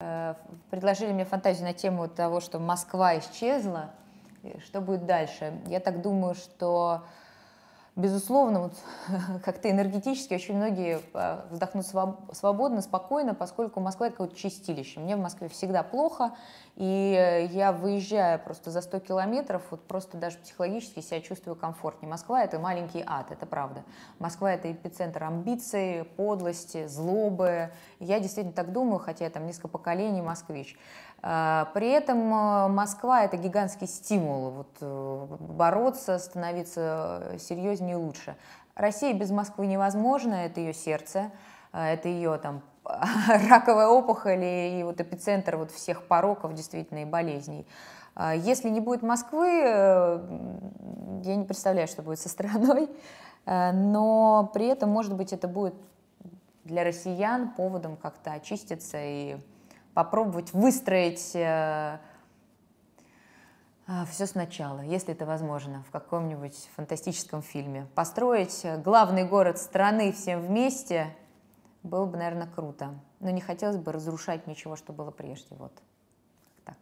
Э, предложили мне фантазию на тему того, что Москва исчезла, э, что будет дальше. Я так думаю, что Безусловно, вот как-то энергетически очень многие а, вздохнут свободно, спокойно, поскольку Москва это какое-то чистилище. Мне в Москве всегда плохо, и я выезжаю просто за 100 километров, вот просто даже психологически себя чувствую комфортнее. Москва это маленький ад, это правда. Москва это эпицентр амбиций, подлости, злобы. Я действительно так думаю, хотя я там несколько поколений москвич. А, при этом а, Москва это гигантский стимул вот, э, бороться, становиться э, серьезнее не лучше. Россия без Москвы невозможна, это ее сердце, э, это ее там раковая опухоль и, и вот эпицентр вот всех пороков действительно и болезней. Э, если не будет Москвы, э, я не представляю, что будет со страной, но при этом, может быть, это будет для россиян поводом как-то очиститься и попробовать выстроить а, все сначала, если это возможно, в каком-нибудь фантастическом фильме. Построить э, главный город страны всем вместе было бы, наверное, круто. Но не хотелось бы разрушать ничего, что было прежде. Вот так.